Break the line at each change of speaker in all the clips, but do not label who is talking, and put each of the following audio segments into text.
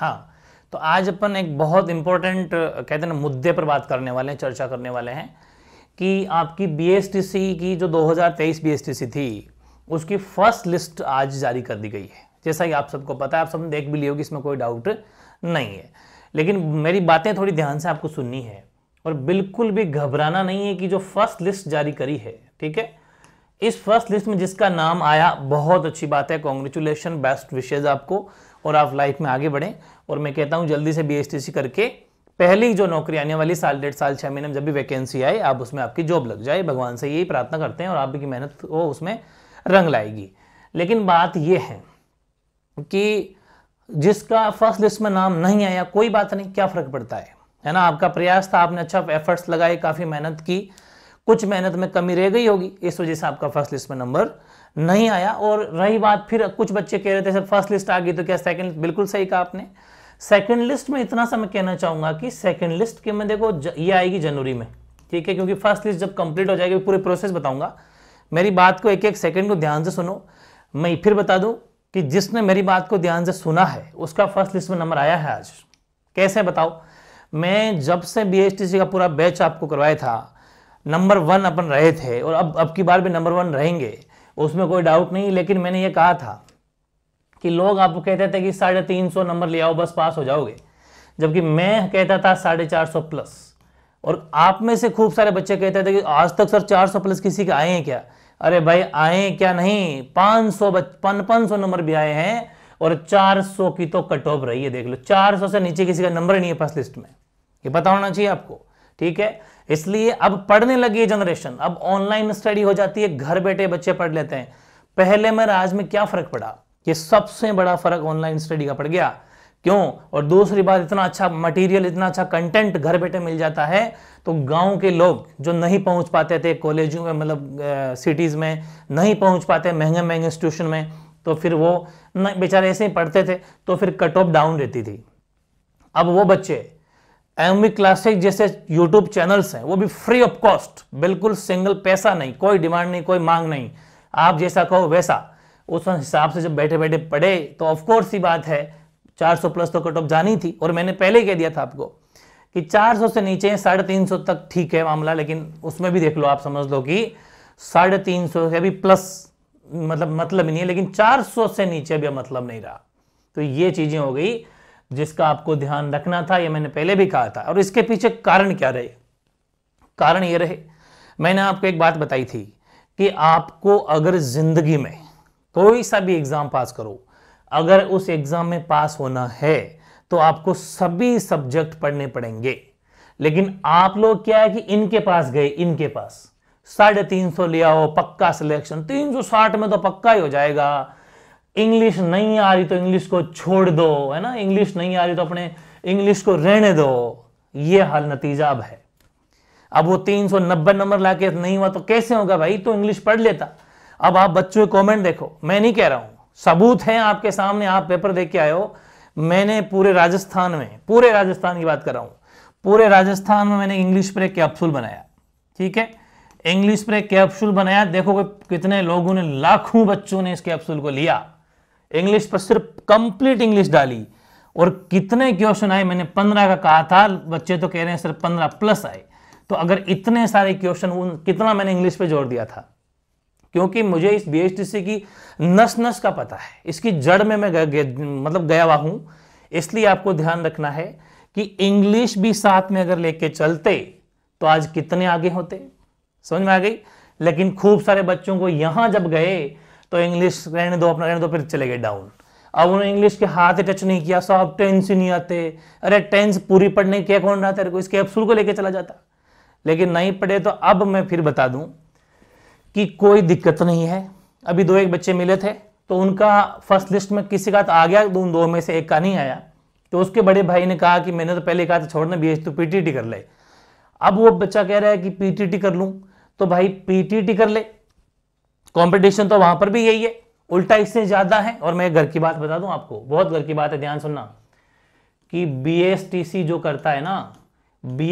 हाँ तो आज अपन एक बहुत इंपॉर्टेंट कहते हैं मुद्दे पर बात करने वाले हैं चर्चा करने वाले हैं कि आपकी बीएसटीसी की जो 2023 बीएसटीसी थी उसकी फर्स्ट लिस्ट आज जारी कर दी गई है जैसा कि आप सबको पता है आप सब देख भी लियो कि इसमें कोई डाउट नहीं है लेकिन मेरी बातें थोड़ी ध्यान से आपको सुननी है और बिल्कुल भी घबराना नहीं है कि जो फर्स्ट लिस्ट जारी करी है ठीक है इस फर्स्ट लिस्ट में जिसका नाम आया बहुत अच्छी बात है कॉन्ग्रेचुलेशन बेस्ट विशेज आपको और आप लाइफ में आगे बढ़ें और मैं कहता हूँ जल्दी से बी करके पहली जो नौकरी आने वाली साल डेढ़ साल छः महीने में जब भी वैकेंसी आए आप उसमें आपकी जॉब लग जाए भगवान से यही प्रार्थना करते हैं और आप मेहनत वो उसमें रंग लाएगी लेकिन बात यह है कि जिसका फर्स्ट लिस्ट में नाम नहीं आया कोई बात नहीं क्या फ़र्क पड़ता है है ना आपका प्रयास था आपने अच्छा एफर्ट्स लगाए काफ़ी मेहनत की कुछ मेहनत में कमी रह गई होगी इस वजह से आपका फर्स्ट लिस्ट में नंबर नहीं आया और रही बात फिर कुछ बच्चे कह रहे थे सर फर्स्ट लिस्ट आ गई तो क्या सेकंड बिल्कुल सही कहा आपने सेकंड लिस्ट में इतना सा मैं कहना चाहूँगा कि सेकंड लिस्ट के में देखो ये आएगी जनवरी में ठीक है क्योंकि फर्स्ट लिस्ट जब कंप्लीट हो जाएगी पूरे प्रोसेस बताऊंगा मेरी बात को एक एक सेकेंड को ध्यान से सुनो मैं फिर बता दूँ कि जिसने मेरी बात को ध्यान से सुना है उसका फर्स्ट लिस्ट में नंबर आया है आज कैसे बताओ मैं जब से बी का पूरा बैच आपको करवाया था नंबर वन अपन रहे थे और अब अब की बार भी नंबर वन रहेंगे उसमें कोई डाउट नहीं लेकिन मैंने ये कहा था कि लोग आपको कहते थे कि साढ़े तीन सौ नंबर ले आओ बस पास हो जाओगे जबकि मैं कहता था साढ़े चार सौ प्लस और आप में से खूब सारे बच्चे कहते थे कि आज तक सर चार सौ प्लस किसी के आए हैं क्या अरे भाई आए क्या नहीं पाँच सौ पचपन सौ नंबर भी आए हैं और चार सौ की तो कट ऑफ रही है देख लो चार सौ से नीचे किसी का नंबर नहीं है पास लिस्ट में ये पता होना चाहिए आपको ठीक है इसलिए अब पढ़ने लगी है जनरेशन अब ऑनलाइन स्टडी हो जाती है घर बैठे बच्चे पढ़ लेते हैं पहले में राज में क्या फर्क पड़ा ये सबसे बड़ा फर्क ऑनलाइन स्टडी का पड़ गया क्यों और दूसरी बात इतना अच्छा मटेरियल इतना अच्छा कंटेंट घर बैठे मिल जाता है तो गांव के लोग जो नहीं पहुंच पाते थे कॉलेजों में मतलब सिटीज़ में नहीं पहुंच पाते महंगे महंगे इंस्टीट्यूशन में तो फिर वो बेचारे ऐसे ही पढ़ते थे तो फिर कट ऑफ डाउन रहती थी अब वो बच्चे एम क्लासिक जैसे यूट्यूब चैनल्स हैं वो भी फ्री ऑफ कॉस्ट बिल्कुल सिंगल पैसा नहीं कोई डिमांड नहीं कोई मांग नहीं आप जैसा कहो वैसा उस हिसाब से जब बैठे बैठे पढ़े तो ऑफकोर्स ही बात है 400 प्लस तो कट ऑफ जानी थी और मैंने पहले कह दिया था आपको कि 400 से नीचे साढ़े तीन सौ तक ठीक है मामला लेकिन उसमें भी देख लो आप समझ लो कि साढ़े तीन सौ से अभी प्लस मतलब मतलब नहीं है लेकिन 400 से नीचे भी मतलब नहीं रहा तो ये चीज़ें हो गई जिसका आपको ध्यान रखना था यह मैंने पहले भी कहा था और इसके पीछे कारण क्या रहे कारण यह रहे मैंने आपको एक बात बताई थी कि आपको अगर ज़िंदगी में कोई सा भी एग्ज़ाम पास करो अगर उस एग्ज़ाम में पास होना है तो आपको सभी सब्जेक्ट पढ़ने पड़ेंगे लेकिन आप लोग क्या है कि इनके पास गए इनके पास साढ़े तीन सौ लिया हो पक्का सिलेक्शन तीन सौ साठ में तो पक्का ही हो जाएगा इंग्लिश नहीं आ रही तो इंग्लिश को छोड़ दो है ना इंग्लिश नहीं आ रही तो अपने इंग्लिश को रहने दो ये हाल नतीजा अब है अब वो 390 नंबर लाके नहीं हुआ तो कैसे होगा भाई तो इंग्लिश पढ़ लेता अब आप बच्चों के कमेंट देखो मैं नहीं कह रहा हूं सबूत है आपके सामने आप पेपर देख के आयो मैंने पूरे राजस्थान में पूरे राजस्थान की बात कर रहा हूं पूरे राजस्थान में मैंने इंग्लिश पर एक कैप्सूल बनाया ठीक है इंग्लिश पर एक कैप्सूल बनाया देखो कितने लोगों ने लाखों बच्चों ने इस कैप्सूल को लिया इंग्लिश पर सिर्फ कंप्लीट इंग्लिश डाली और कितने क्वेश्चन आए मैंने पंद्रह का कहा था बच्चे तो कह रहे हैं सर पंद्रह प्लस आए तो अगर इतने सारे क्वेश्चन उन कितना मैंने इंग्लिश पे जोड़ दिया था क्योंकि मुझे इस बी की नस नस का पता है इसकी जड़ में मैं गया, मतलब गया हुआ हूं इसलिए आपको ध्यान रखना है कि इंग्लिश भी साथ में अगर लेके चलते तो आज कितने आगे होते समझ में आ गई लेकिन खूब सारे बच्चों को यहां जब गए तो इंग्लिश रहने दो अपना रहने दो फिर चले गए डाउन अब उन्होंने इंग्लिश के हाथ टच नहीं किया सो अब टेंस ही नहीं आते अरे टेंस पूरी पढ़ने क्या कौन रहा तेरे को इस को लेके चला जाता लेकिन नहीं पढ़े तो अब मैं फिर बता दूं कि कोई दिक्कत तो नहीं है अभी दो एक बच्चे मिले थे तो उनका फर्स्ट लिस्ट में किसी का तो आ गया उन दो में से एक का नहीं आया तो उसके बड़े भाई ने कहा कि मैंने तो पहले कहा था छोड़ना बी एच तो पीटीटी कर ले अब वो बच्चा कह रहा है कि पीटीटी कर लूँ तो भाई पीटीटी कर ले कंपटीशन तो वहां पर भी यही है उल्टा इससे ज्यादा है और मैं घर की बात बता दूं आपको बहुत घर की बात है ध्यान सुनना कि बी जो करता है ना बी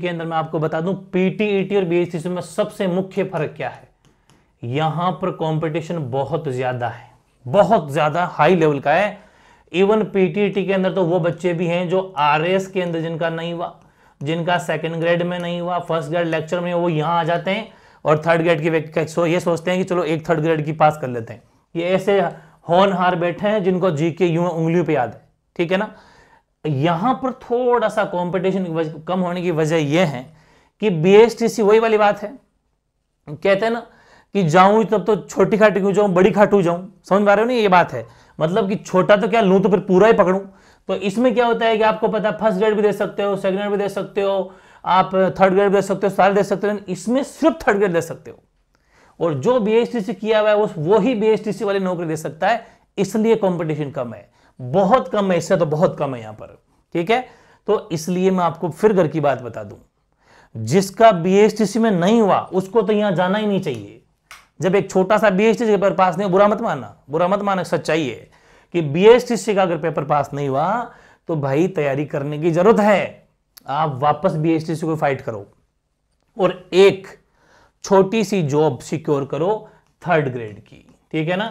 के अंदर मैं आपको बता दूं पीटीईटी e और बी में सबसे मुख्य फर्क क्या है यहां पर कंपटीशन बहुत ज्यादा है बहुत ज्यादा हाई लेवल का है इवन पीटीईटी e के अंदर तो वो बच्चे भी हैं जो आर के अंदर जिनका नहीं हुआ जिनका सेकेंड ग्रेड में नहीं हुआ फर्स्ट ग्रेड लेक्चर में वो यहां आ जाते हैं और थर्ड ग्रेड के व्यक्ति सो ये सोचते हैं कि चलो एक थर्ड ग्रेड की पास कर लेते हैं ये ऐसे हार बैठे हैं जिनको जी के यूं उंगलियों पे याद है ठीक है ना यहाँ पर थोड़ा सा कंपटीशन कम होने की वजह यह है कि बीएसटीसी वही वाली बात है कहते हैं ना कि जाऊं तब तो छोटी खाटी क्यों जाऊं बड़ी खाटू जाऊं समझ पा रहे हो ना ये बात है मतलब कि छोटा तो क्या लूं तो फिर पूरा ही पकड़ूं तो इसमें क्या होता है कि आपको पता फर्स्ट ग्रेड भी दे सकते हो सेकंड ग्रेड भी दे सकते हो आप थर्ड ग्रेड दे सकते हो सारे दे सकते हो इसमें सिर्फ थर्ड ग्रेड दे सकते हो और जो बी सी किया हुआ है उस वो ही बी वाली नौकरी दे सकता है इसलिए कॉम्पिटिशन कम है बहुत कम है इससे तो बहुत कम है यहां पर ठीक है तो इसलिए मैं आपको फिर घर की बात बता दूं जिसका बी में नहीं हुआ उसको तो यहां जाना ही नहीं चाहिए जब एक छोटा सा बी एस पेपर पास नहीं बुरा मत माना बुरा मत माना सच्चाई है कि बी का अगर पेपर पास नहीं हुआ तो भाई तैयारी करने की जरूरत है आप वापस बीएसटी से कोई फाइट करो और एक छोटी सी जॉब सिक्योर करो थर्ड ग्रेड की ठीक है ना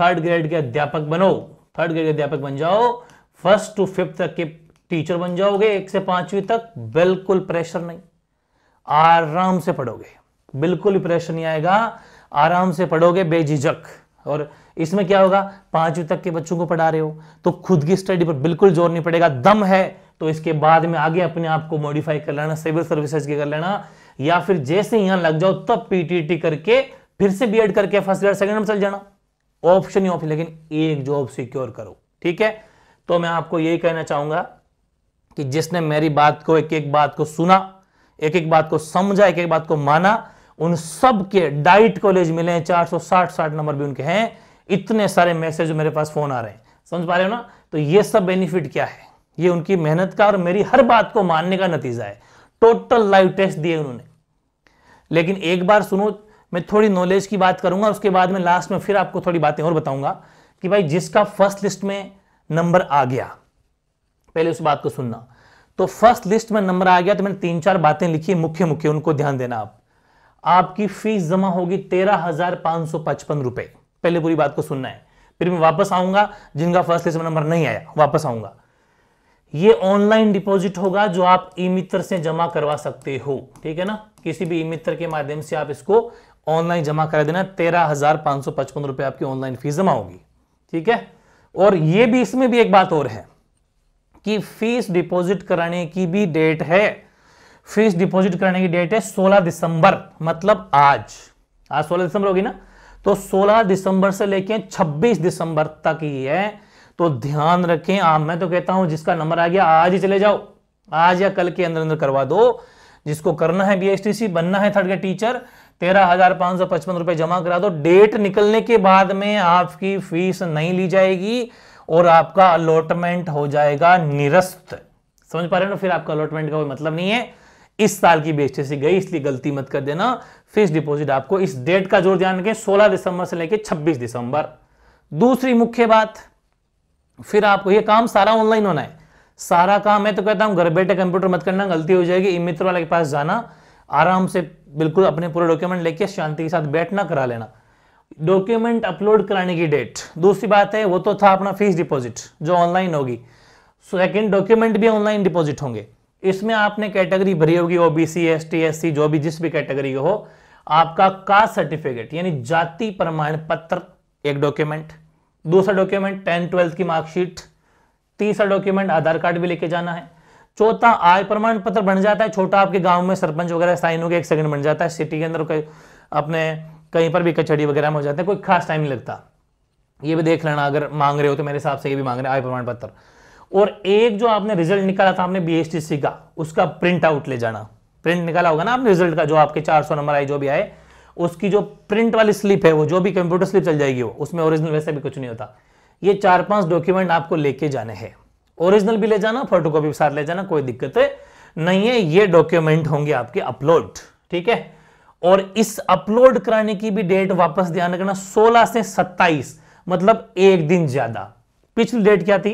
थर्ड ग्रेड के अध्यापक बनो थर्ड ग्रेड के अध्यापक बन जाओ फर्स्ट टू फिफ्थ तक के टीचर बन जाओगे एक से पांचवी तक बिल्कुल प्रेशर नहीं आराम से पढ़ोगे बिल्कुल भी प्रेशर नहीं आएगा आराम से पढ़ोगे बेझिझक और इसमें क्या होगा पांचवी तक के बच्चों को पढ़ा रहे हो तो खुद की स्टडी पर बिल्कुल जोर नहीं पड़ेगा दम है तो इसके बाद में आगे अपने आप को मॉडिफाई कर लेना सिविल सर्विसेज के कर लेना या फिर जैसे यहां लग जाओ तब पीटीटी करके फिर से बीएड करके फर्स्ट ईयर सेकंड में चल जाना ऑप्शन ही ऑप्शन लेकिन एक जॉब सिक्योर करो ठीक है तो मैं आपको यही कहना चाहूंगा कि जिसने मेरी बात को एक एक बात को सुना एक एक बात को समझा एक एक बात को माना उन सब के डाइट कॉलेज मिले हैं चार सौ साठ साठ नंबर भी उनके हैं इतने सारे मैसेज मेरे पास फोन आ रहे हैं समझ पा रहे हो ना तो ये सब बेनिफिट क्या है ये उनकी मेहनत का और मेरी हर बात को मानने का नतीजा है टोटल लाइव टेस्ट दिए उन्होंने लेकिन एक बार सुनो मैं थोड़ी नॉलेज की बात करूंगा उसके बाद में लास्ट में फिर आपको थोड़ी बातें और बताऊंगा कि भाई जिसका फर्स्ट लिस्ट में नंबर आ गया पहले उस बात को सुनना तो फर्स्ट लिस्ट में नंबर आ गया तो मैंने तीन चार बातें लिखी मुख्य मुख्य उनको ध्यान देना आप आपकी फीस जमा होगी तेरह हजार पांच सौ पचपन रुपए पहले पूरी बात को सुनना है फिर मैं वापस आऊंगा जिनका फर्स्ट लिस्ट में नंबर नहीं आया वापस आऊंगा ये ऑनलाइन डिपॉजिट होगा जो आप ई मित्र से जमा करवा सकते हो ठीक है ना किसी भी ई मित्र के माध्यम से आप इसको ऑनलाइन जमा करा देना तेरह हजार पांच सौ पचपन रुपए आपकी ऑनलाइन फीस जमा होगी ठीक है और ये भी इसमें भी एक बात और है कि फीस डिपॉजिट कराने की भी डेट है फीस डिपॉजिट कराने की डेट है 16 दिसंबर मतलब आज आज 16 दिसंबर होगी ना तो 16 दिसंबर से लेकर 26 दिसंबर तक है तो ध्यान रखें आप मैं तो कहता हूं जिसका नंबर आ गया आज ही चले जाओ आज या कल के अंदर अंदर करवा दो जिसको करना है बीएसटीसी बनना है थर्ड ग्रेड टीचर तेरह हजार पांच सौ पचपन रुपए जमा करा दो डेट निकलने के बाद में आपकी फीस नहीं ली जाएगी और आपका अलॉटमेंट हो जाएगा निरस्त समझ पा रहे हो फिर आपका अलॉटमेंट का कोई मतलब नहीं है इस साल की बेचते गई इसलिए गलती मत कर देना फिक्स डिपॉजिट आपको इस डेट का जोर ध्यान रखें 16 दिसंबर से लेकर 26 दिसंबर दूसरी मुख्य बात फिर आपको ये काम सारा ऑनलाइन होना है सारा काम है तो कहता हूँ घर बैठे कंप्यूटर मत करना गलती हो जाएगी ई मित्र वाले के पास जाना आराम से बिल्कुल अपने पूरे डॉक्यूमेंट लेके शांति के साथ बैठना करा लेना डॉक्यूमेंट अपलोड कराने की डेट दूसरी बात है वो तो था अपना फीस डिपॉजिट जो ऑनलाइन होगी सेकेंड डॉक्यूमेंट भी ऑनलाइन डिपॉजिट होंगे इसमें आपने कैटेगरी भरी होगी OBC S T S C जो भी जिस भी कैटेगरी का हो आपका कास्ट सर्टिफिकेट यानी जाति प्रमाण पत्र एक डॉक्यूमेंट दूसरा डॉक्यूमेंट टेन ट्वेल्थ की मार्कशीट तीसरा डॉक्यूमेंट आधार कार्ड भी लेके जाना है चौथा आय प्रमाण पत्र बन जाता है छोटा आपके गांव में सरपंच वगैरह साइन हो गया एक सेकंड बन जाता है सिटी के अंदर अपने कहीं पर भी कचहरी वगैरह में हो जाते हैं कोई खास टाइम नहीं लगता ये भी देख लेना अगर मांग रहे हो तो मेरे हिसाब से ये भी मांग रहे हैं आय प्रमाण पत्र और एक जो आपने रिजल्ट निकाला था आपने बी का उसका प्रिंट आउट ले जाना प्रिंट निकाला होगा ना आपने रिजल्ट का जो आपके चार नंबर आए जो भी आए उसकी जो प्रिंट वाली स्लिप है वो जो भी कंप्यूटर स्लिप चल जाएगी वो उसमें ओरिजिनल वैसे भी कुछ नहीं होता ये चार पांच डॉक्यूमेंट आपको लेके जाने हैं ओरिजिनल भी ले जाना फोटो कॉपी साथ ले जाना कोई दिक्कत है नहीं है ये डॉक्यूमेंट होंगे आपके अपलोड ठीक है और इस अपलोड कराने की भी डेट वापस ध्यान रखना 16 से 27 मतलब एक दिन ज्यादा पिछली डेट क्या थी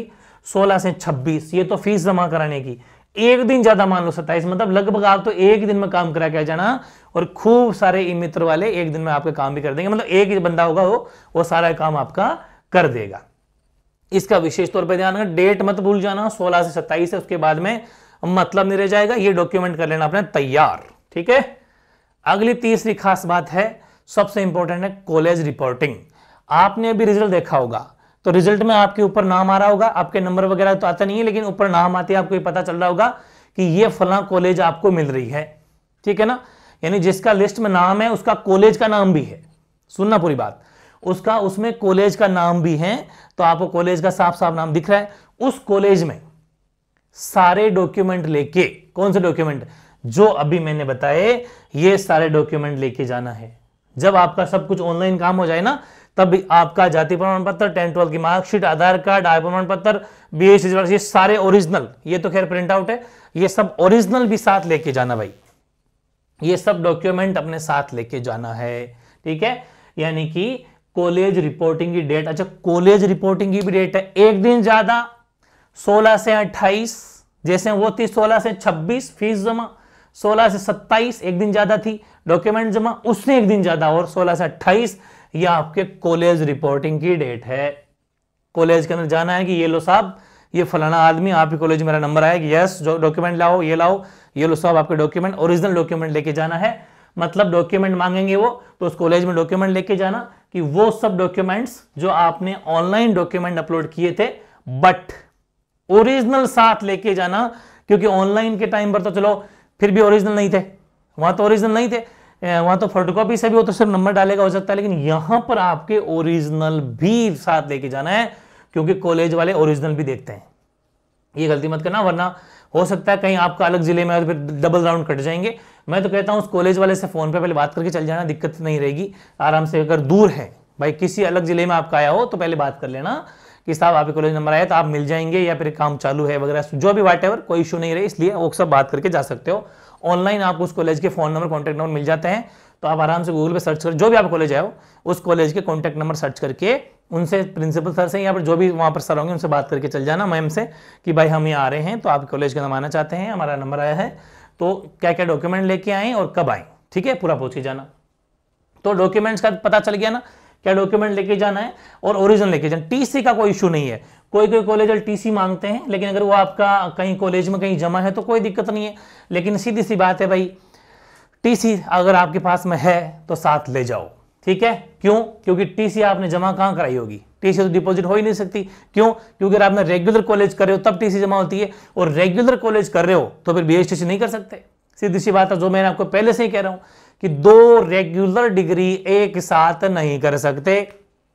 16 से 26 ये तो फीस जमा कराने की एक दिन ज्यादा मान लो सत्ताईस मतलब लगभग आप तो एक दिन में काम करा के जाना और खूब सारे ई मित्र वाले एक दिन में आपके काम भी कर देंगे मतलब एक बंदा होगा वो वो सारा काम आपका कर देगा इसका विशेष तौर पर ध्यान रखना डेट मत भूल जाना सोलह से सत्ताईस है उसके बाद में मतलब नहीं रह जाएगा ये डॉक्यूमेंट कर लेना अपने तैयार ठीक है अगली तीसरी खास बात है सबसे इंपॉर्टेंट है कॉलेज रिपोर्टिंग आपने अभी रिजल्ट देखा होगा तो रिजल्ट में आपके ऊपर नाम आ रहा होगा आपके नंबर वगैरह तो आता नहीं है लेकिन ऊपर नाम आते आपको ये पता चल रहा होगा कि ये फला कॉलेज आपको मिल रही है ठीक है ना यानी जिसका लिस्ट में नाम है उसका कॉलेज का नाम भी है सुनना पूरी बात उसका उसमें कॉलेज का नाम भी है तो आपको कॉलेज का साफ साफ नाम दिख रहा है उस कॉलेज में सारे डॉक्यूमेंट लेके कौन से डॉक्यूमेंट जो अभी मैंने बताए ये सारे डॉक्यूमेंट लेके जाना है जब आपका सब कुछ ऑनलाइन काम हो जाए ना तब आपका जाति प्रमाण पत्र टेन ट्वेल्थ की मार्कशीट आधार कार्ड आय प्रमाण पत्र e बी एस ये सारे ओरिजिनल ये तो खैर प्रिंट आउट है ये सब ओरिजिनल भी साथ लेके जाना भाई ये सब डॉक्यूमेंट अपने साथ लेके जाना है ठीक है यानी कि कॉलेज रिपोर्टिंग की डेट अच्छा कॉलेज रिपोर्टिंग की भी डेट है एक दिन ज्यादा 16 से 28 जैसे वो थी 16 से 26 फीस जमा 16 से 27 एक दिन ज्यादा थी डॉक्यूमेंट जमा उसने एक दिन ज्यादा और 16 से 28 या आपके कॉलेज रिपोर्टिंग की डेट है कॉलेज के अंदर जाना है कि ये लो साहब ये फलाना आदमी आपके कॉलेज में मेरा नंबर आया कि यस डॉक्यूमेंट लाओ ये लाओ ये लो साहब आपके डॉक्यूमेंट ओरिजिनल डॉक्यूमेंट लेके जाना है मतलब डॉक्यूमेंट मांगेंगे वो तो उस कॉलेज में डॉक्यूमेंट लेके जाना कि वो सब डॉक्यूमेंट्स जो आपने ऑनलाइन डॉक्यूमेंट अपलोड किए थे बट ओरिजिनल साथ लेके जाना क्योंकि ऑनलाइन के टाइम पर तो चलो फिर भी ओरिजिनल नहीं थे वहां तो ओरिजिनल नहीं थे वहां तो फोटोकॉपी से भी हो तो सिर्फ नंबर डालेगा हो सकता है लेकिन यहां पर आपके ओरिजिनल भी साथ लेके जाना है क्योंकि कॉलेज वाले ओरिजिनल भी देखते हैं ये गलती मत करना वरना हो सकता है कहीं आपका अलग जिले में फिर डबल राउंड कट जाएंगे मैं तो कहता हूं उस कॉलेज वाले से फ़ोन पे पहले बात करके चल जाना दिक्कत नहीं रहेगी आराम से अगर दूर है भाई किसी अलग जिले में आपका आया हो तो पहले बात कर लेना कि साहब आपके कॉलेज नंबर आया तो आप मिल जाएंगे या फिर काम चालू है वगैरह जो भी वाट कोई इशू नहीं रहे इसलिए वो सब बात करके जा सकते हो ऑनलाइन आपको उस कॉलेज के फोन नंबर कॉन्टैक्ट नंबर मिल जाते हैं तो आप आराम से गूगल पर सर्च कर जो भी आप कॉलेज आए हो उस कॉलेज के कॉन्टैक्ट नंबर सर्च करके उनसे प्रिंसिपल सर से या पर जो भी वहाँ पर सर होंगे उनसे बात करके चल जाना मैम से कि भाई हम यहाँ आ रहे हैं तो आप कॉलेज का नाम आना चाहते हैं हमारा नंबर आया है तो क्या क्या डॉक्यूमेंट लेके आएँ और कब आएँ ठीक है पूरा पूछ के जाना तो डॉक्यूमेंट्स का पता चल गया ना क्या डॉक्यूमेंट लेके जाना है और ओरिजिनल लेके जाना टीसी का कोई इशू नहीं है कोई कोई कॉलेज एल टी मांगते हैं लेकिन अगर वो आपका कहीं कॉलेज में कहीं जमा है तो कोई दिक्कत नहीं है लेकिन सीधी सी बात है भाई टी अगर आपके पास में है तो साथ ले जाओ ठीक है क्यों क्योंकि टीसी आपने जमा कहाँ कराई होगी टी तो डिपॉजिट हो ही नहीं सकती क्यों क्योंकि आपने रेगुलर कॉलेज कर रहे हो तब टीसी जमा होती है और रेगुलर कॉलेज कर रहे हो तो फिर बीएसटीसी नहीं कर सकते सीधी सी बात है जो मैंने आपको पहले से ही कह रहा हूं कि दो रेगुलर डिग्री एक साथ नहीं कर सकते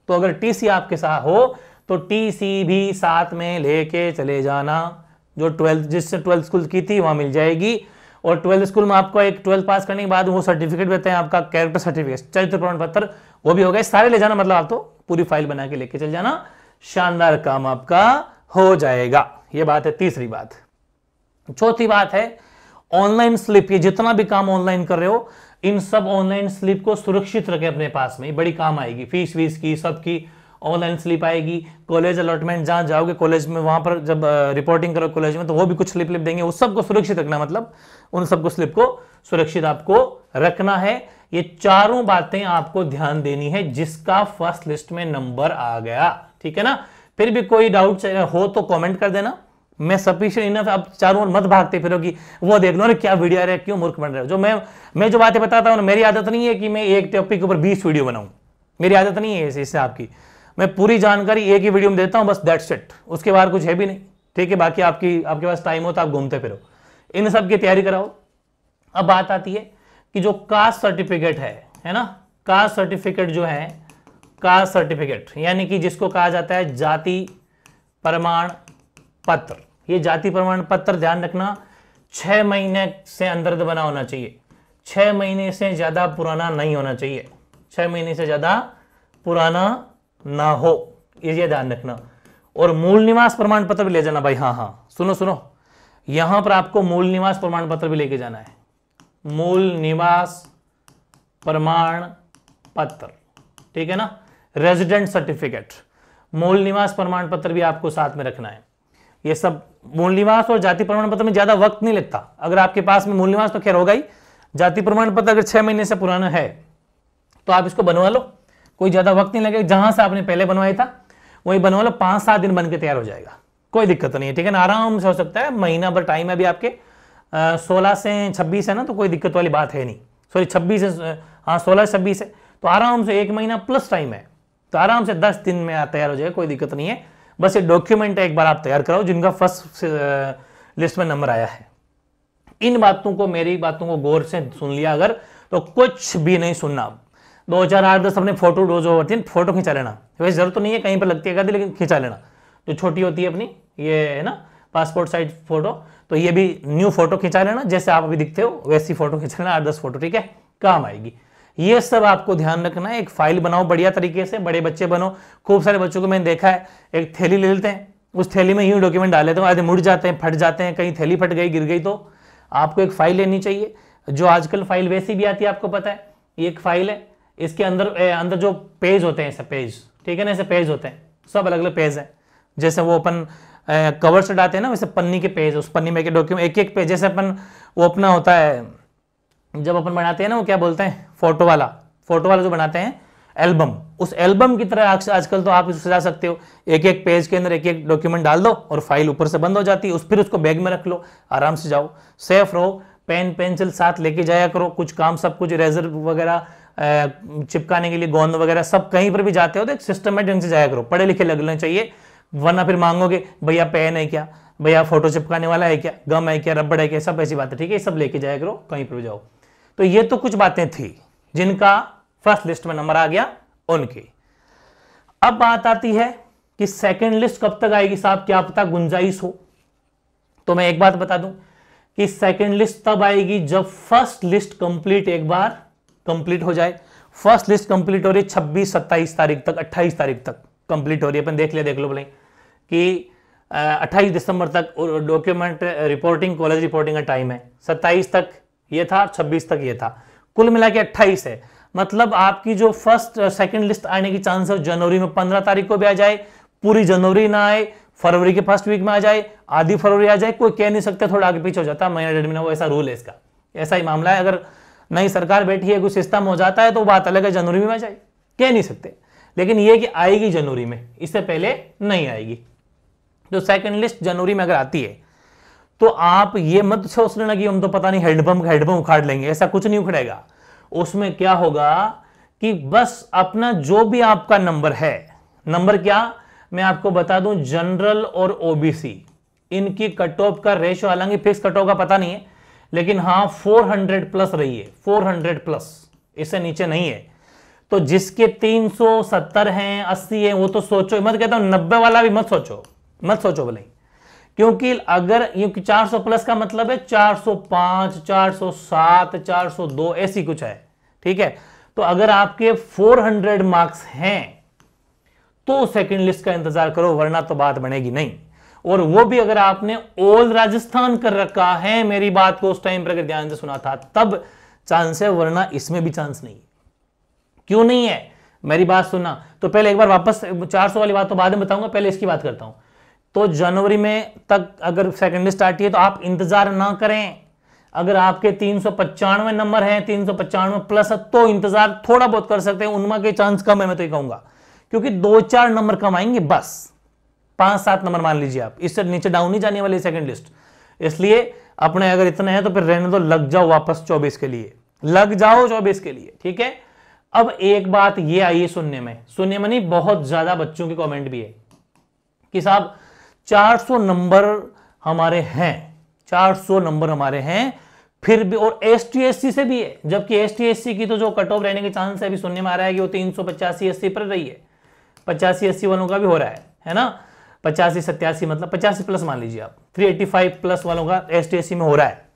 तो अगर टीसी आपके साथ हो तो टी भी साथ में लेके चले जाना जो ट्वेल्थ जिससे ट्वेल्थ स्कूल की थी वहां मिल जाएगी और ट्वेल्थ स्कूल में आपको एक ट्वेल्थ पास करने के बाद वो सर्टिफिकेट देते हैं आपका कैरेक्टर सर्टिफिकेट चरित्र प्रमाण पत्र वो भी हो गए सारे ले जाना मतलब आप तो पूरी फाइल बना के लेके चल जाना शानदार काम आपका हो जाएगा ये बात है तीसरी बात चौथी बात है ऑनलाइन स्लिप ये जितना भी काम ऑनलाइन कर रहे हो इन सब ऑनलाइन स्लिप को सुरक्षित रखें अपने पास में बड़ी काम आएगी फीस वीस की सबकी ऑनलाइन स्लिप आएगी कॉलेज अलॉटमेंट जहाँ जाओगे कॉलेज में वहाँ पर जब रिपोर्टिंग करो कॉलेज में तो वो भी कुछ स्लिप लिप देंगे उस सबको सुरक्षित रखना मतलब उन सबको स्लिप को सुरक्षित आपको रखना है ये चारों बातें आपको ध्यान देनी है जिसका फर्स्ट लिस्ट में नंबर आ गया ठीक है ना फिर भी कोई डाउट हो तो कमेंट कर देना मैं सफिशियंट इनफ आप चारों ओर मत भागते फिर कि वो देख लो क्या वीडियो आ रहा है क्यों मूर्ख बन रहे हो जो मैं मैं जो बातें बताता हूँ मेरी आदत नहीं है कि मैं एक टॉपिक के ऊपर बीस वीडियो बनाऊं मेरी आदत नहीं है इससे आपकी मैं पूरी जानकारी एक ही वीडियो में देता हूँ बस दैट्स इट उसके बाहर कुछ है भी नहीं ठीक है बाकी आपकी आपके पास टाइम हो तो आप घूमते फिरो इन सब की तैयारी कराओ अब बात आती है कि जो कास्ट सर्टिफिकेट है है ना कास्ट सर्टिफिकेट जो है कास्ट सर्टिफिकेट यानी कि जिसको कहा जाता है जाति प्रमाण पत्र ये जाति प्रमाण पत्र ध्यान रखना छः महीने से अंदर बना होना चाहिए छः महीने से ज़्यादा पुराना नहीं होना चाहिए छः महीने से ज़्यादा पुराना ना हो ये ध्यान रखना और मूल निवास प्रमाण पत्र भी ले जाना भाई हाँ हाँ सुनो सुनो यहां पर आपको मूल निवास प्रमाण पत्र भी लेके जाना है मूल निवास प्रमाण पत्र ठीक है ना रेजिडेंट सर्टिफिकेट मूल निवास प्रमाण पत्र भी आपको साथ में रखना है ये सब मूल निवास और जाति प्रमाण पत्र में ज्यादा वक्त नहीं लगता अगर आपके पास में मूल निवास तो खैर होगा ही जाति प्रमाण पत्र अगर छह महीने से पुराना है तो आप इसको बनवा लो कोई ज़्यादा वक्त नहीं लगेगा जहां से आपने पहले बनवाया था वही बनवा लो पांच सात दिन बनकर तैयार हो जाएगा कोई दिक्कत नहीं है ठीक है ना आराम से हो सकता है महीना भर टाइम है अभी आपके सोलह से छब्बीस है ना तो कोई दिक्कत वाली बात है नहीं सॉरी छब्बीस है हाँ सोलह से छब्बीस है तो आराम से एक महीना प्लस टाइम है तो आराम से दस दिन में तैयार हो जाएगा कोई दिक्कत नहीं है बस ये डॉक्यूमेंट एक बार आप तैयार कराओ जिनका फर्स्ट लिस्ट में नंबर आया है इन बातों को मेरी बातों को गौर से सुन लिया अगर तो कुछ भी नहीं सुनना दो हजार आठ दस अपने फोटो डोज होती है फोटो खिंचा लेना वैसे जरूरत तो नहीं है कहीं पर लगती है लेकिन खिंचा लेना जो छोटी होती है अपनी ये है ना पासपोर्ट साइज फोटो तो ये भी न्यू फोटो खिंचा लेना जैसे आप अभी दिखते हो वैसी फोटो खींचा लेना आठ दस फोटो ठीक है काम आएगी ये सब आपको ध्यान रखना है एक फाइल बनाओ बढ़िया तरीके से बड़े बच्चे बनो खूब सारे बच्चों को मैंने देखा है एक थैली ले लेते हैं उस थैली में यूँ डॉक्यूमेंट डाल लेते हैं आधे मुड़ जाते हैं फट जाते हैं कहीं थैली फट गई गिर गई तो आपको एक फाइल लेनी चाहिए जो आजकल फाइल वैसी भी आती है आपको पता है ये एक फाइल है इसके अंदर ए, अंदर जो पेज होते हैं ऐसे पेज ठीक है ना ऐसे पेज होते हैं सब अलग अलग पेज हैं जैसे वो अपन कवर से डालते हैं ना वैसे पन्नी के पेज उस पन्नी में के डॉक्यूमेंट एक एक पेज जैसे अपन वो अपना होता है जब अपन बनाते हैं ना वो क्या बोलते हैं फोटो वाला फोटो वाला जो बनाते हैं एल्बम उस एल्बम की तरह आजकल तो आप सजा सकते हो एक एक पेज के अंदर एक एक डॉक्यूमेंट डाल दो और फाइल ऊपर से बंद हो जाती है उस फिर उसको बैग में रख लो आराम से जाओ सेफ रहो पेन पेंसिल साथ लेके जाया करो कुछ काम सब कुछ रेजर वगैरह चिपकाने के लिए गोंद वगैरह सब कहीं पर भी जाते हो तो एक सिस्टमेटिक ढंग से जाया करो पढ़े लिखे लगने चाहिए वरना फिर मांगोगे भैया पेन है क्या भैया फोटो चिपकाने वाला है क्या गम है क्या रबड़ है क्या सब ऐसी बात है ठीक है सब लेके जाया करो कहीं पर भी जाओ तो ये तो कुछ बातें थी जिनका फर्स्ट लिस्ट में नंबर आ गया उनकी अब बात आती है कि सेकंड लिस्ट कब तक आएगी साहब क्या पता गुंजाइश हो तो मैं एक बात बता दूं कि सेकंड लिस्ट तब आएगी जब फर्स्ट लिस्ट कंप्लीट एक बार कंप्लीट हो जाए फर्स्ट लिस्ट कंप्लीट हो रही है छब्बीस सत्ताईस तारीख तक अट्ठाईस तारीख तक कंप्लीट हो रही है अपन देख लिया देख लो बोले कि अट्ठाईस दिसंबर तक डॉक्यूमेंट रिपोर्टिंग कॉलेज रिपोर्टिंग का टाइम है सत्ताईस तक ये था और छब्बीस तक ये था कुल मिला के अट्ठाईस है मतलब आपकी जो फर्स्ट सेकंड लिस्ट आने की चांस है जनवरी में पंद्रह तारीख को भी आ जाए पूरी जनवरी ना आए फरवरी के फर्स्ट वीक में आ जाए आधी फरवरी आ जाए कोई कह नहीं सकता थोड़ा आगे पीछे हो जाता महीना डेढ़ महीना वो ऐसा रूल है इसका ऐसा ही मामला है अगर नई सरकार बैठी है कोई सिस्टम हो जाता है तो बात अलग है जनवरी में जाए कह नहीं सकते लेकिन यह कि आएगी जनवरी में इससे पहले नहीं आएगी जो सेकंड लिस्ट जनवरी में अगर आती है तो आप ये मत सोच लेना कि हम तो पता नहीं हैंडपम्प हैंडपम्प उखाड़ लेंगे ऐसा कुछ नहीं उखड़ेगा उसमें क्या होगा कि बस अपना जो भी आपका नंबर है नंबर क्या मैं आपको बता दूं जनरल और ओबीसी इनकी कट ऑफ का रेशो हालांकि फिक्स कट ऑफ का पता नहीं है लेकिन हाँ 400 प्लस रही है 400 प्लस इससे नीचे नहीं है तो जिसके 370 हैं 80 है वो तो सोचो मत तो कहता हूं नब्बे वाला भी मत सोचो मत सोचो भले क्योंकि अगर क्योंकि 400 प्लस का मतलब है 405, 407, 402 ऐसी कुछ है ठीक है तो अगर आपके 400 मार्क्स हैं तो सेकंड लिस्ट का इंतजार करो वरना तो बात बनेगी नहीं और वो भी अगर आपने ओल राजस्थान कर रखा है मेरी बात को उस टाइम पर अगर ध्यान से सुना था तब चांस है वरना इसमें भी चांस नहीं क्यों नहीं है मेरी बात सुनना तो पहले एक बार वापस 400 वाली बात तो बाद में बताऊंगा पहले इसकी बात करता हूं तो जनवरी में तक अगर सेकेंडरी स्टार्ट है तो आप इंतजार ना करें अगर आपके तीन नंबर हैं तीन प्लस है तो इंतजार थोड़ा बहुत कर सकते हैं उनमें के चांस कम है मैं तो ये कहूंगा क्योंकि दो चार नंबर कम आएंगे बस पांच सात नंबर मान लीजिए आप इससे नीचे डाउन ही जाने वाली सेकंड लिस्ट इसलिए अपने अगर इतने हैं तो फिर रहने दो लग जाओ वापस चौबीस के लिए लग जाओ चौबीस के लिए ठीक है अब एक बात ये आई है सुनने में सुनने में नहीं बहुत ज्यादा बच्चों के कमेंट भी है कि साहब 400 नंबर हमारे हैं 400 नंबर हमारे हैं फिर भी और एस टी से भी है जबकि एस टी की तो जो कट ऑफ रहने के चांस है अभी सुनने में आ रहा है कि वो तीन सौ पचासी अस्सी पर रही है पचासी अस्सी वालों का भी हो रहा है है ना पचासी सत्यासी मतलब पचासी प्लस मान लीजिए आप थ्री एटी फाइव प्लस वालों का एस टी में हो रहा है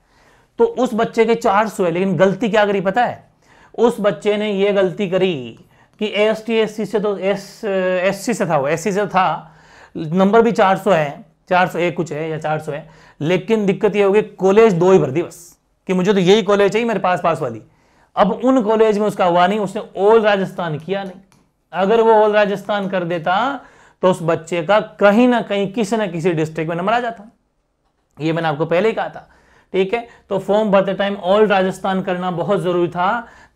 तो उस बच्चे के चार सौ है लेकिन गलती क्या करी पता है उस बच्चे ने यह गलती करी कि एस टी एस सी से तो एस एस सी से था वो एस सी से तो था नंबर भी चार सौ है चार सौ एक कुछ है या चार सौ है लेकिन दिक्कत ये होगी कॉलेज दो ही भर दी बस कि मुझे तो यही कॉलेज चाहिए मेरे पास पास वाली अब उन कॉलेज में उसका हुआ नहीं उसने ऑल राजस्थान किया नहीं अगर वो ऑल राजस्थान कर देता तो उस बच्चे का कहीं ना कहीं किसी ना किसी डिस्ट्रिक्ट में नंबर आ जाता ये मैंने आपको पहले ही कहा था ठीक है तो फॉर्म भरते टाइम ऑल राजस्थान करना बहुत जरूरी था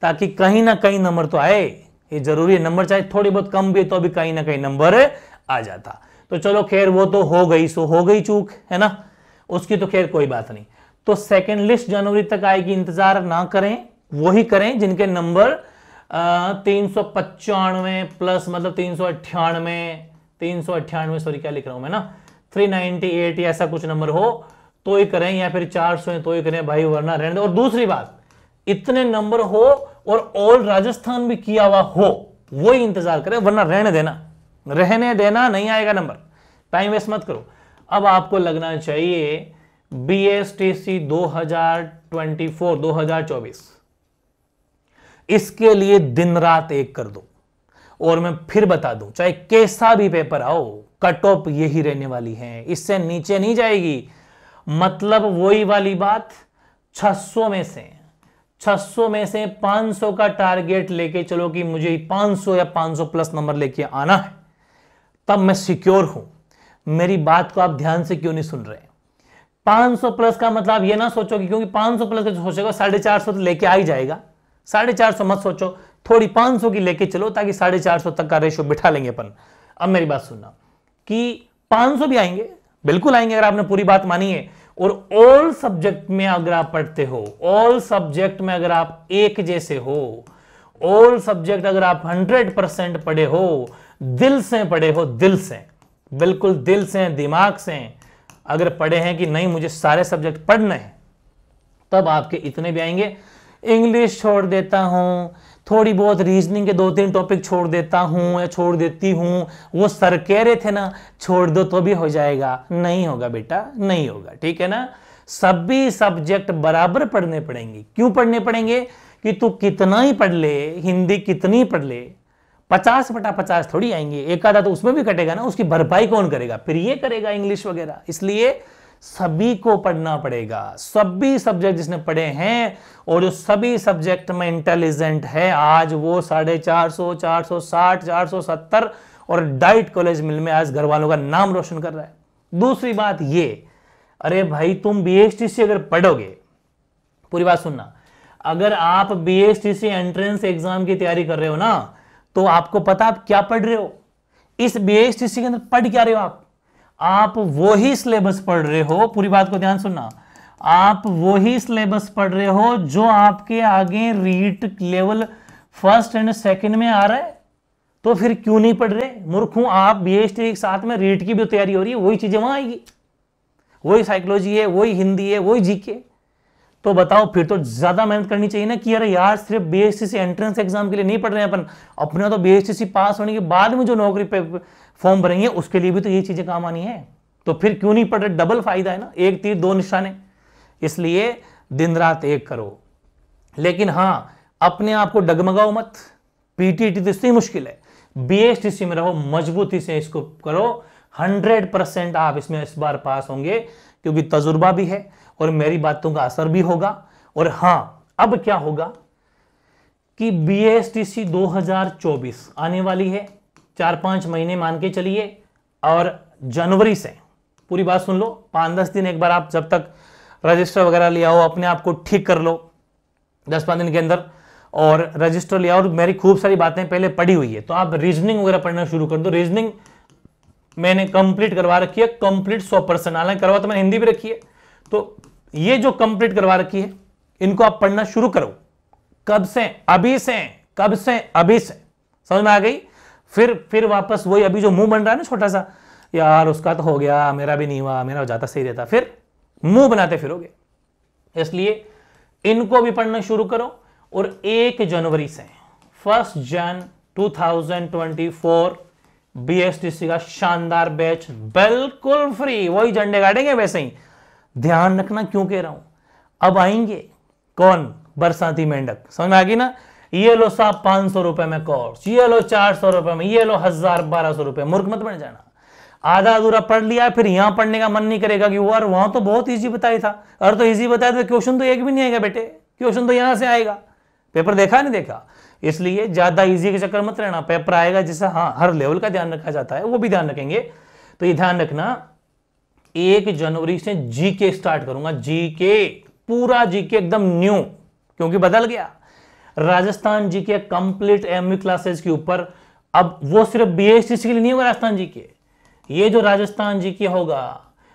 ताकि कहीं ना कहीं नंबर तो आए ये जरूरी है नंबर चाहे थोड़ी बहुत कम भी तो अभी कहीं ना कहीं नंबर आ जाता तो चलो खैर वो तो हो गई सो हो गई चूक है ना उसकी तो खैर कोई बात नहीं तो सेकेंड लिस्ट जनवरी तक आएगी इंतजार ना करें वही करें जिनके नंबर तीन सौ पचानवे प्लस मतलब तीन सौ अट्ठानवे तीन सौ अट्ठानवे सॉरी क्या लिख रहा हूं मैं ना थ्री नाइनटी एट ऐसा कुछ नंबर हो तो ही करें या फिर चार सौ तो ही करें भाई वरना रहने और दूसरी बात इतने नंबर हो और ऑल राजस्थान भी किया हुआ हो वो ही इंतजार करें वरना रहने देना रहने देना नहीं आएगा नंबर टाइम वेस्ट मत करो अब आपको लगना चाहिए बी एस टी सी दो हजार ट्वेंटी फोर दो हजार चौबीस इसके लिए दिन रात एक कर दो और मैं फिर बता दूं चाहे कैसा भी पेपर आओ कट ऑफ यही रहने वाली है इससे नीचे नहीं जाएगी मतलब वही वाली बात 600 में से 600 में से 500 का टारगेट लेके चलो कि मुझे 500 या 500 प्लस नंबर लेके आना है तब मैं सिक्योर हूं मेरी बात को आप ध्यान से क्यों नहीं सुन रहे 500 प्लस का मतलब ये ना कि क्योंकि 500 प्लस का सोचेगा साढ़े चार सौ तो लेके आ ही जाएगा साढ़े चार सौ मत सोचो थोड़ी 500 की लेके चलो ताकि साढ़े चार सौ तक का रेशो बिठा लेंगे अपन अब मेरी बात सुनना कि 500 भी आएंगे बिल्कुल आएंगे अगर आपने पूरी बात मानी है और ऑल सब्जेक्ट में अगर आप पढ़ते हो ऑल सब्जेक्ट में अगर आप एक जैसे हो ऑल सब्जेक्ट अगर आप 100 परसेंट पढ़े हो दिल से पढ़े हो दिल से बिल्कुल दिल से दिमाग से अगर पढ़े हैं कि नहीं मुझे सारे सब्जेक्ट पढ़ने हैं तब आपके इतने भी आएंगे इंग्लिश छोड़ देता हूं थोड़ी बहुत रीजनिंग के दो तीन टॉपिक छोड़ देता हूँ या छोड़ देती हूँ वो सर कह रहे थे ना छोड़ दो तो भी हो जाएगा नहीं होगा बेटा नहीं होगा ठीक है ना सभी सब्जेक्ट बराबर पढ़ने पड़ेंगे क्यों पढ़ने पड़ेंगे कि तू कितना ही पढ़ ले हिंदी कितनी पढ़ ले पचास बटा पचास थोड़ी आएंगे एक आधा तो उसमें भी कटेगा ना उसकी भरपाई कौन करेगा फिर ये करेगा इंग्लिश वगैरह इसलिए सभी को पढ़ना पड़ेगा सभी सब्जेक्ट जिसने पढ़े हैं और जो सभी सब्जेक्ट में इंटेलिजेंट है आज वो साढ़े चार सौ चार सौ साठ चार सौ सत्तर और डाइट कॉलेज मिल में आज घर वालों का नाम रोशन कर रहा है दूसरी बात ये अरे भाई तुम बी से अगर पढ़ोगे पूरी बात सुनना अगर आप बी एंट्रेंस एग्जाम की तैयारी कर रहे हो ना तो आपको पता आप क्या पढ़ रहे हो इस बी के अंदर पढ़ क्या रहे हो आप आप वो ही सिलेबस पढ़ रहे हो पूरी बात को ध्यान सुनना आप वो ही सिलेबस पढ़ रहे हो जो आपके आगे REET level first and second में आ रहा है तो फिर क्यों नहीं पढ़ रहे मूर्ख आप बी एस के साथ में रीट की भी तो तैयारी हो रही है वही चीजें वहां आएगी वही साइकोलॉजी है वही हिंदी है वही जीके तो बताओ फिर तो ज्यादा मेहनत करनी चाहिए ना कि यार यार सिर्फ बी एस एंट्रेंस एग्जाम के लिए नहीं पढ़ रहे हैं अपन अपने तो बी पास होने के बाद में जो नौकरी पे फॉर्म भरेंगे उसके लिए भी तो ये चीज़ें काम आनी है तो फिर क्यों नहीं पड़ रहे डबल फायदा है ना एक तीर दो निशाने इसलिए दिन रात एक करो लेकिन हाँ अपने आप को डगमगाओ मत पीटीटी तो इससे मुश्किल है सी में रहो मजबूती से इसको करो 100 परसेंट आप इसमें इस बार पास होंगे क्योंकि तजुर्बा भी है और मेरी बातों का असर भी होगा और हाँ अब क्या होगा कि हजार 2024 आने वाली है चार पांच महीने मान के चलिए और जनवरी से पूरी बात सुन लो पाँच दस दिन एक बार आप जब तक रजिस्टर वगैरह लिया हो अपने आप को ठीक कर लो दस पाँच दिन के अंदर और रजिस्टर लिया और मेरी खूब सारी बातें पहले पड़ी हुई है तो आप रीजनिंग वगैरह पढ़ना शुरू कर दो रीजनिंग मैंने कंप्लीट करवा रखी है कंप्लीट सौ परसेंट हालांकि करवा तो मैंने हिंदी भी रखी है तो ये जो कंप्लीट करवा रखी है इनको आप पढ़ना शुरू करो कब से अभी से कब से अभी से समझ में आ गई फिर फिर वापस वही अभी जो मुंह बन रहा है ना छोटा सा यार उसका तो हो गया मेरा भी नहीं हुआ मेरा ज्यादा जाता सही रहता फिर मुंह बनाते फिरोगे इसलिए इनको भी पढ़ना शुरू करो और एक जनवरी से फर्स्ट जन 2024 बीएसटीसी का शानदार बैच बिल्कुल फ्री वही झंडे काटेंगे वैसे ही ध्यान रखना क्यों कह रहा हूं अब आएंगे कौन बरसाती मेंढक समझ में आ गई ना ये लो साहब पांच सौ रुपए में कोर्स ये लो चार सौ रुपए में ये लो हजार बारह सौ रुपए मूर्ख मत बन जाना आधा अधूरा पढ़ लिया फिर यहां पढ़ने का मन नहीं करेगा कि यार वहां तो बहुत ईजी बताया था और तो ईजी बताया था तो क्वेश्चन तो एक भी नहीं आएगा बेटे क्वेश्चन तो यहां से आएगा पेपर देखा नहीं देखा इसलिए ज्यादा ईजी के चक्कर मत रहना पेपर आएगा जैसा हाँ हर लेवल का ध्यान रखा जाता है वो भी ध्यान रखेंगे तो ये ध्यान रखना एक जनवरी से जीके स्टार्ट करूंगा जीके पूरा जीके एकदम न्यू क्योंकि बदल गया राजस्थान जी के कंप्लीट एम क्लासेस के ऊपर अब वो सिर्फ बी एस के लिए नहीं होगा राजस्थान जी के ये जो राजस्थान जी के होगा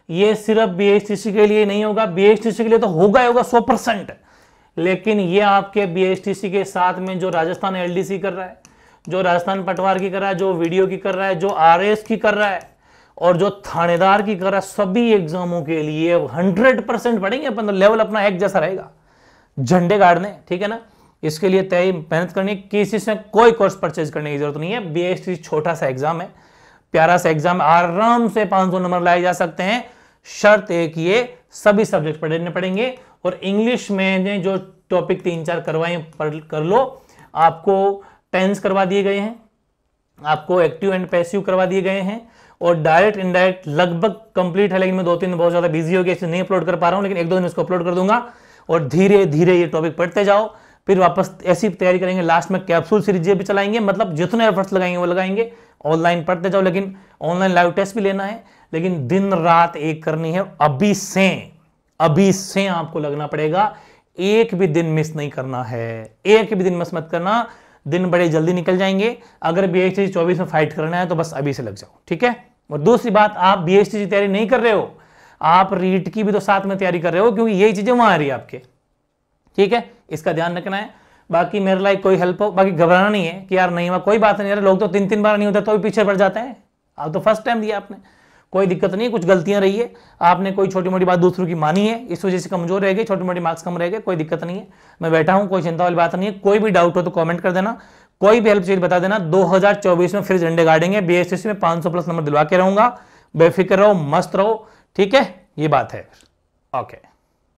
ये सिर्फ बी एस के लिए नहीं होगा बी एस के लिए तो होगा ही होगा सौ परसेंट लेकिन ये आपके बी टी सी के साथ में जो राजस्थान एल डी सी कर रहा है जो राजस्थान पटवार की कर रहा है जो वीडियो की कर रहा है जो आर एस की कर रहा है और जो थानेदार की कर रहा है सभी एग्जामों के लिए हंड्रेड परसेंट पढ़ेंगे अपन लेवल तो अपना एक जैसा रहेगा झंडे गाड़ने ठीक है ना इसके लिए तय मेहनत करनी किसी से कोई कोर्स परचेज करने की जरूरत नहीं है बी छोटा सा एग्जाम है प्यारा सा एग्जाम आराम से 500 नंबर लाए जा सकते हैं शर्त एक ये सभी सब्जेक्ट पढ़ने पड़ेंगे और इंग्लिश में जो टॉपिक तीन चार करवाए कर लो आपको टेंस करवा दिए गए हैं आपको एक्टिव एंड पैसिव करवा दिए गए हैं और डायरेक्ट इनडायरेक्ट लगभग कंप्लीट है लेकिन मैं दो तीन बहुत ज़्यादा बिजी हो गया इसे नहीं अपलोड कर पा रहा हूँ लेकिन एक दो दिन इसको अपलोड कर दूंगा और धीरे धीरे ये टॉपिक पढ़ते जाओ फिर वापस ऐसी तैयारी करेंगे लास्ट में कैप्सूल सीरीज भी चलाएंगे मतलब जितने एफर्ट्स लगाएंगे वो लगाएंगे ऑनलाइन पढ़ते जाओ लेकिन ऑनलाइन लाइव टेस्ट भी लेना है लेकिन दिन रात एक करनी है अभी से अभी से आपको लगना पड़ेगा एक भी दिन मिस नहीं करना है एक भी दिन मिस मत करना दिन बड़े जल्दी निकल जाएंगे अगर बी एस चौबीस में फाइट करना है तो बस अभी से लग जाओ ठीक है और दूसरी बात आप बी एस की तैयारी नहीं कर रहे हो आप रीट की भी तो साथ में तैयारी कर रहे हो क्योंकि यही चीजें वहां आ रही है आपके ठीक है इसका ध्यान रखना है बाकी मेरे लाइक कोई हेल्प हो बाकी घबराना नहीं है कि यार नहीं हुआ कोई बात नहीं यार लोग तो तीन तीन बार नहीं होता तो भी पीछे पड़ जाते हैं आप तो फर्स्ट टाइम दिया आपने कोई दिक्कत नहीं कुछ गलतियां रही है आपने कोई छोटी मोटी बात दूसरों की मानी है इस वजह से कमजोर रह गई छोटी मोटी मार्क्स कम रह गए कोई दिक्कत नहीं है मैं बैठा हूँ कोई चिंता वाली बात नहीं है कोई भी डाउट हो तो कॉमेंट कर देना कोई भी हेल्प चाहिए तो बता देना दो में फिर झंडे गाड़ेंगे बी में 500 प्लस नंबर दिलवा के रहूंगा बेफिक्र रहो मस्त रहो ठीक है ये बात है ओके